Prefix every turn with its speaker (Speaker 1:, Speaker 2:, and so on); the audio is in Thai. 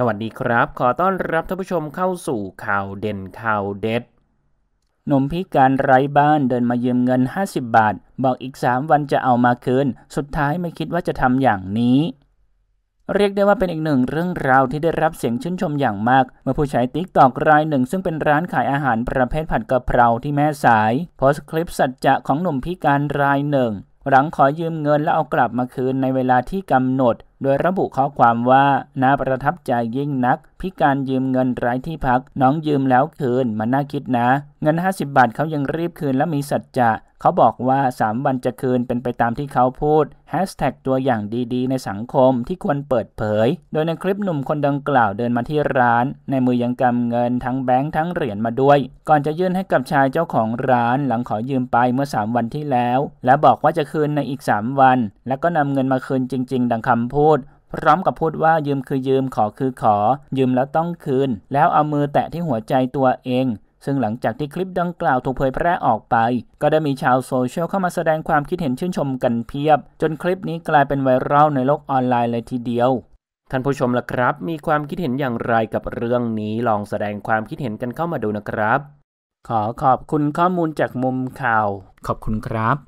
Speaker 1: สวัสดีครับ ขอต้อนรับท่านผู้ชมเข้าสู่ข่าวเด่นข่าวเด็ดหนุ่มพิการไร้บ้านเดินมายืมเงิน 50 บาท บอกอีก 3 วันจะเอามาคืน สุดท้ายไม่คิดว่าจะทำอย่างนี้ เรียกได้ว่าเป็นอีกหนึ่งเรื่องราวที่ได้รับเสียงชื่นชมอย่างมาก เมื่อผู้ใช้ติ๊กตอกรายหนึ่ง ซึ่งเป็นร้านขายอาหารประเภทผัดกะเพราที่แม่สายโพสต์คลิปสัจจะของหนุ่มพิการรายหนึ่งหลังขอยืมเงินแล้วเอากลับมาคืนในเวลาที่กำหนดโดยระบุข้อความว่าน่าประทับใจยิ่งนัก พิการยืมเงินไร้ที่พัก น้องยืมแล้วคืนมันน่าคิดนะเงิน 50 บาทเขายังรีบคืนและมีสัจจะเขาบอกว่า 3 วันจะคืนเป็นไปตามที่เขาพูดแฮชแท็กตัวอย่างดี ๆ ในสังคมที่ควรเปิดเผย โดยในคลิปหนุ่มคนดังกล่าวเดินมาที่ร้าน ในมือยังกำเงินทั้งแบงค์ทั้งเหรียญมาด้วย ก่อนจะยื่นให้กับชายเจ้าของร้านหลังขอยืมไปเมื่อ 3 วันที่แล้ว และบอกว่าจะคืนในอีก 3 วันและก็นำเงินมาคืนจริงๆ ดังคำพูด พร้อมกับพูดว่ายืมคือยืมขอคือขอ ยืมแล้วต้องคืน แล้วเอามือแตะที่หัวใจตัวเองซึ่งหลังจากที่คลิปดังกล่าวถูกเผยแพร่ออกไป ก็ได้มีชาวโซเชียลเข้ามาแสดงความคิดเห็น ชื่นชมกันเพียบ จนคลิปนี้กลายเป็นไวรัลในโลกออนไลน์เลยทีเดียว ท่านผู้ชมล่ะครับ มีความคิดเห็นอย่างไรกับเรื่องนี้ลองแสดงความคิดเห็นกันเข้ามาดูนะครับ ขอขอบคุณข้อมูลจากมุมข่าว ขอบคุณครับ